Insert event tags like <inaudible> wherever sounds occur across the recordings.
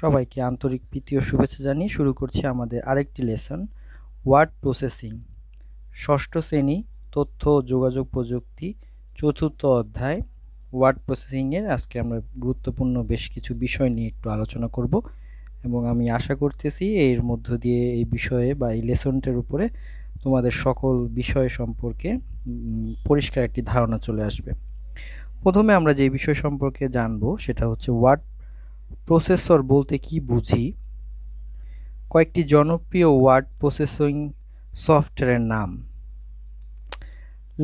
সবাইকে আন্তরিক প্রীতি ও শুভেচ্ছা জানিয়ে শুরু করছি আমাদের আরেকটি লেসন ওয়ার্ড প্রসেসিং ষষ্ঠ শ্রেণী তথ্য ও যোগাযোগ প্রযুক্তি চতুর্থ অধ্যায় ওয়ার্ড প্রসেসিংয়ের আজকে আমরা গুরুত্বপূর্ণ বেশ কিছু বিষয় নিয়ে একটু আলোচনা করব এবং আমি আশা করতেছি এর মধ্য দিয়ে এই বিষয়ে বা এই লেসনটার উপরে তোমাদের সকল বিষয় সম্পর্কে পরিষ্কার একটি ধারণা চলে আসবে প্রথমে আমরা যে বিষয় সম্পর্কে জানব সেটা হচ্ছে ওয়ার্ড প্রসেসর বলতে কি বুঝি কয়েকটি জনপ্রিয় ওয়ার্ড প্রসেসিং সফটওয়্যারের নাম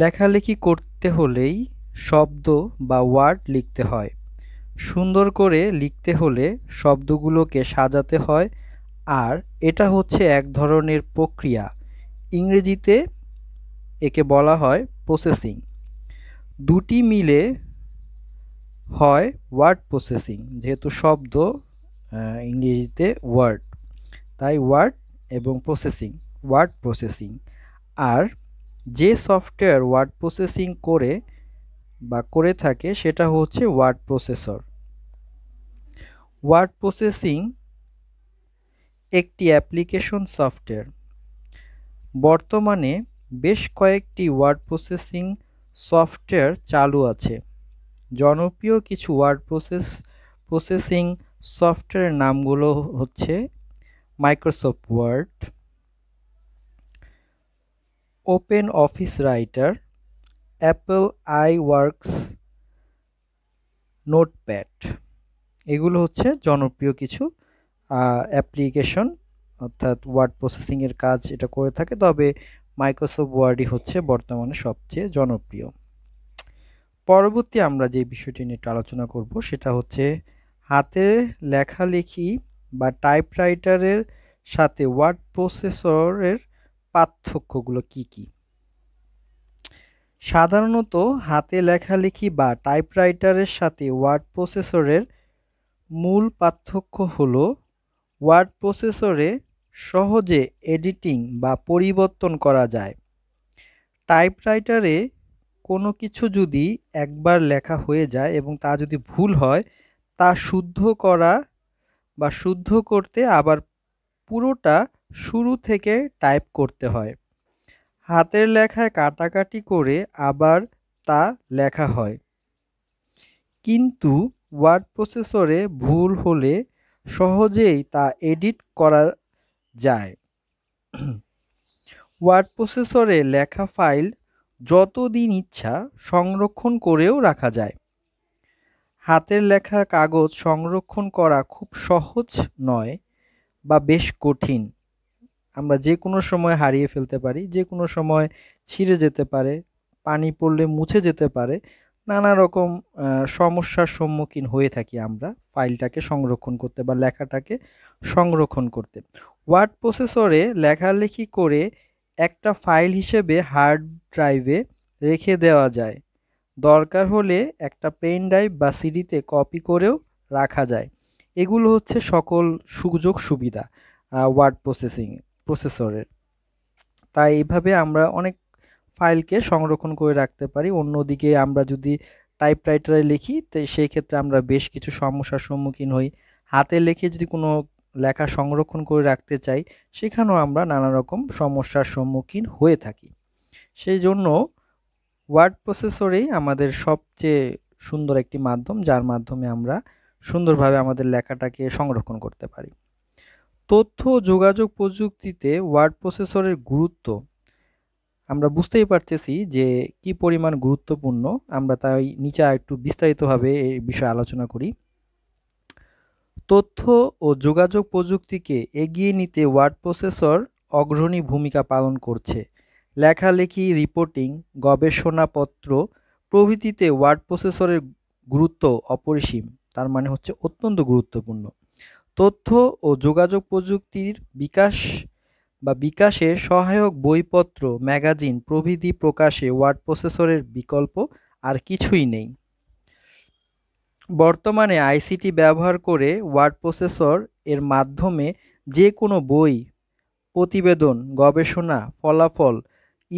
লেখালেখি করতে হলেই শব্দ বা ওয়ার্ড লিখতে হয় সুন্দর করে লিখতে হলে শব্দগুলোকে সাজাতে হয় আর এটা হচ্ছে এক ধরনের প্রক্রিয়া ইংরেজিতে একে বলা হয় প্রসেসিং দুটি মিলে হয় ওয়ার্ড প্রসেসিং যেহেতু শব্দ ইংরেজিতে ওয়ার্ড তাই ওয়ার্ড এবং প্রসেসিং ওয়ার্ড প্রসেসিং আর যে সফটওয়্যার ওয়ার্ড প্রসেসিং করে বা করে থাকে সেটা হচ্ছে ওয়ার্ড প্রসেসর ওয়ার্ড প্রসেসিং একটি অ্যাপ্লিকেশন সফটওয়্যার বর্তমানে বেশ কয়েকটি ওয়ার্ড প্রসেসিং সফটওয়্যার চালু আছে জনপ্রিয় কিছু ওয়ার্ড প্রসেস প্রসেসিং সফটওয়্যারের নামগুলো হচ্ছে Microsoft Word Open Office Writer Apple i Works Notepad এগুলো হচ্ছে জনপ্রিয় কিছু অ্যাপ্লিকেশন অর্থাৎ ওয়ার্ড প্রসেসিংয়ের কাজ এটা করে থাকে তবে মাইক্রোসফট ওয়ার্ডই হচ্ছে বর্তমানে সবচেয়ে জনপ্রিয় পরবর্তী আমরা যে বিষয়টি নিয়ে একটু আলোচনা করব সেটা হচ্ছে হাতের লেখালেখি বা টাইপরাইটারের সাথে ওয়ার্ড প্রসেসরের পার্থক্যগুলো কি কি সাধারণত হাতে লেখালেখি বা টাইপরাইটারের সাথে ওয়ার্ড প্রসেসরের মূল পার্থক্য হলো ওয়ার্ড প্রসেসরে সহজে এডিটিং বা পরিবর্তন করা যায় টাইপরাইটারে কোনো কিছু যদি একবার লেখা হয়ে যায় এবং তা যদি ভুল হয় তা শুদ্ধ করা বা শুদ্ধ করতে আবার পুরোটা শুরু থেকে টাইপ করতে হয় হাতের লেখায় কাটাকাটি করে আবার তা লেখা হয় কিন্তু ওয়ার্ড প্রসেসরে ভুল হলে সহজেই তা এডিট করা যায় <clears throat> ওয়ার্ড প্রসেসরে লেখা ফাইল যত দিন ইচ্ছা সংরক্ষণ করেও রাখা যায় হাতের লেখার কাগজ সংরক্ষণ করা খুব সহজ নয় বা বেশ কঠিন আমরা যে কোনো সময় হারিয়ে ফেলতে পারি যে কোনো সময় ছিঁড়ে যেতে পারে পানি পড়লে মুছে যেতে পারে নানা রকম সমস্যার সম্মুখীন হয়ে থাকি আমরা ফাইলটাকে সংরক্ষণ করতে বা লেখাটাকে সংরক্ষণ করতে ওয়ার্ড প্রসেসরে লেখালেখি করে একটা ফাইল হিসেবে হার্ড ড্রাইভে রেখে দেওয়া যায় দরকার হলে একটা পেন ড্রাইভ বা সিডিতে কপি করেও রাখা যায় এগুলো হচ্ছে সকল সুযোগ সুবিধা ওয়ার্ড প্রসেসিং প্রসেসরের তাই এইভাবে আমরা অনেক ফাইলকে সংরক্ষণ করে রাখতে পারি অন্যদিকে আমরা যদি টাইপরাইটারে লিখি তো সেই ক্ষেত্রে আমরা বেশ কিছু সমস্যার সম্মুখীন হই হাতে লিখে যদি কোনো লেখা সংরক্ষণ করে রাখতে চাই সেখানেও আমরা নানা রকম সমস্যার সম্মুখীন হয়ে থাকি সেই জন্য ওয়ার্ড প্রসেসরেই আমাদের সবচেয়ে সুন্দর একটি মাধ্যম যার মাধ্যমে আমরা সুন্দরভাবে আমাদের লেখাটাকে সংরক্ষণ করতে পারি তথ্য যোগাযোগ প্রযুক্তিতে ওয়ার্ড প্রসেসরের গুরুত্ব আমরা বুঝতেই পারতেছি যে কি পরিমাণ গুরুত্বপূর্ণ আমরা তাই নিচে একটু বিস্তারিতভাবে এই বিষয়ে আলোচনা করি তথ্য ও যোগাযোগ প্রযুক্তিকে এগিয়ে নিতে ওয়ার্ড প্রসেসর অগ্রণী ভূমিকা পালন করছে লেখালেখি রিপোর্টিং গবেষণাপত্র প্রভৃতিতে ওয়ার্ড প্রসেসরের গুরুত্ব অপরিসীম তার মানে হচ্ছে অত্যন্ত গুরুত্বপূর্ণ তথ্য ও যোগাযোগ প্রযুক্তির বিকাশ বা বিকাশে সহায়ক বইপত্র ম্যাগাজিন প্রভৃতি প্রকাশে ওয়ার্ড প্রসেসরের বিকল্প আর কিছুই নেই বর্তমানে আইসিটি ব্যবহার করে ওয়ার্ড প্রসেসর এর মাধ্যমে যে কোনো বই প্রতিবেদন গবেষণা ফলাফল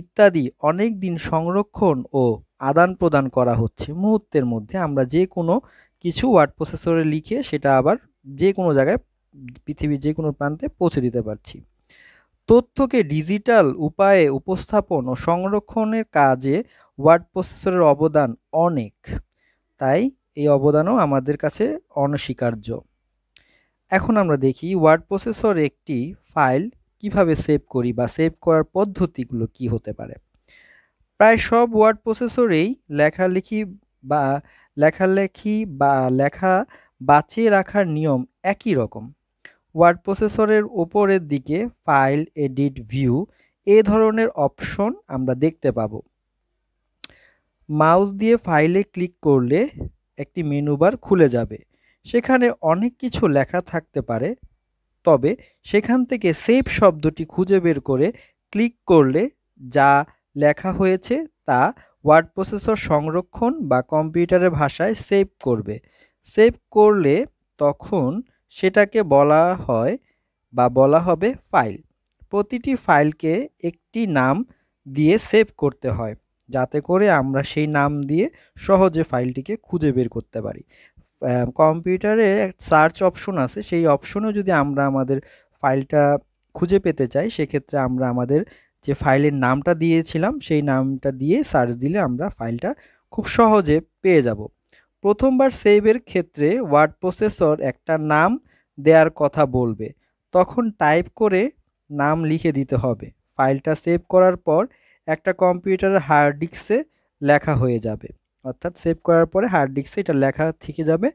ইত্যাদি অনেক দিন সংরক্ষণ ও আদান প্রদান করা হচ্ছে মুহূর্তের মধ্যে আমরা যে কোনো কিছু ওয়ার্ড প্রসেসরে লিখে সেটা আবার যে কোনো জায়গায় পৃথিবীর যে কোনো প্রান্তে পৌঁছে দিতে পারছি তথ্যকে ডিজিটাল উপায়ে উপস্থাপন ও সংরক্ষণের কাজে ওয়ার্ড প্রসেসরের অবদান অনেক তাই এই অবদানও আমাদের কাছে অনস্বীকার্য এখন আমরা দেখি ওয়ার্ড প্রসেসর একটি ফাইল কিভাবে সেভ করি বা সেভ করার পদ্ধতিগুলো কি হতে পারে প্রায় সব ওয়ার্ড প্রসেসরেই লেখালেখি বা লেখালেখি বা লেখা বাঁচিয়ে রাখার নিয়ম একই রকম ওয়ার্ড প্রসেসরের ওপরের দিকে ফাইল এডিট ভিউ এ ধরনের অপশন আমরা দেখতে পাব মাউস দিয়ে ফাইলে ক্লিক করলে একটি মেনুবার খুলে যাবে সেখানে অনেক কিছু লেখা থাকতে পারে তবে সেখান থেকে সেভ শব্দটি খুঁজে বের করে ক্লিক করলে যা লেখা হয়েছে তা ওয়ার্ড প্রসেসর সংরক্ষণ বা কম্পিউটারের ভাষায় সেভ করবে সেভ করলে তখন সেটাকে বলা হয় বা বলা হবে ফাইল প্রতিটি ফাইলকে একটি নাম দিয়ে সেভ করতে হয় যাতে করে আমরা সেই নাম দিয়ে সহজে ফাইলটিকে খুঁজে বের করতে পারি কম্পিউটারে সার্চ অপশন আছে সেই অপশনও যদি আমরা আমাদের ফাইলটা খুঁজে পেতে চাই সেক্ষেত্রে আমরা আমাদের যে ফাইলের নামটা দিয়েছিলাম সেই নামটা দিয়ে সার্চ দিলে আমরা ফাইলটা খুব সহজে পেয়ে যাব প্রথমবার সেভের ক্ষেত্রে ওয়ার্ড প্রসেসর একটা নাম দেওয়ার কথা বলবে তখন টাইপ করে নাম লিখে দিতে হবে ফাইলটা সেভ করার পর একটা কম্পিউটার হার্ড ডিস্কে লেখা হয়ে যাবে অর্থাৎ সেভ করার পরে হার্ড ডিস্কে এটা লেখা থেকে যাবে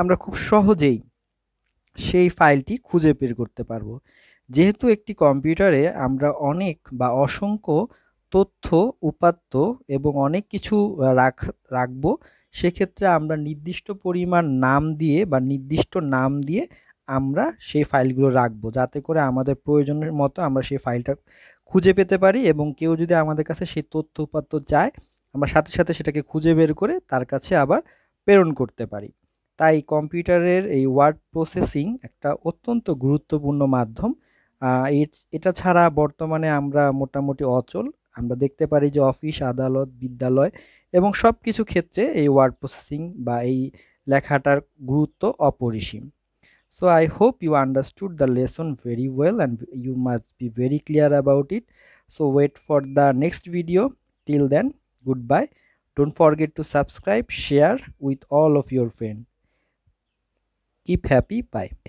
আমরা খুব সহজেই সেই ফাইলটি খুঁজে বের করতে পারবো যেহেতু একটি কম্পিউটারে আমরা অনেক বা অসংখ্য তথ্য উপাত্ত এবং অনেক কিছু রাখ রাখবো সেক্ষেত্রে আমরা নির্দিষ্ট পরিমাণ নাম দিয়ে বা নির্দিষ্ট নাম দিয়ে আমরা সেই ফাইলগুলো রাখবো যাতে করে আমাদের প্রয়োজনের মতো আমরা সেই ফাইলটা খুঁজে পেতে পারি এবং কেউ যদি আমাদের কাছে সেই তথ্য উপাত্য চায় আমরা সাথে সাথে সেটাকে খুঁজে বের করে তার কাছে আবার প্রেরণ করতে পারি তাই কম্পিউটারের এই ওয়ার্ড প্রসেসিং একটা অত্যন্ত গুরুত্বপূর্ণ মাধ্যম এটা ছাড়া বর্তমানে আমরা মোটামুটি অচল আমরা দেখতে পারি যে অফিস আদালত বিদ্যালয় এবং সব কিছু ক্ষেত্রে এই ওয়ার্ড প্রসেসিং বা এই লেখাটার গুরুত্ব অপরিসীম so i hope you understood the lesson very well and you must be very clear about it so wait for the next video till then goodbye don't forget to subscribe share with all of your friends keep happy bye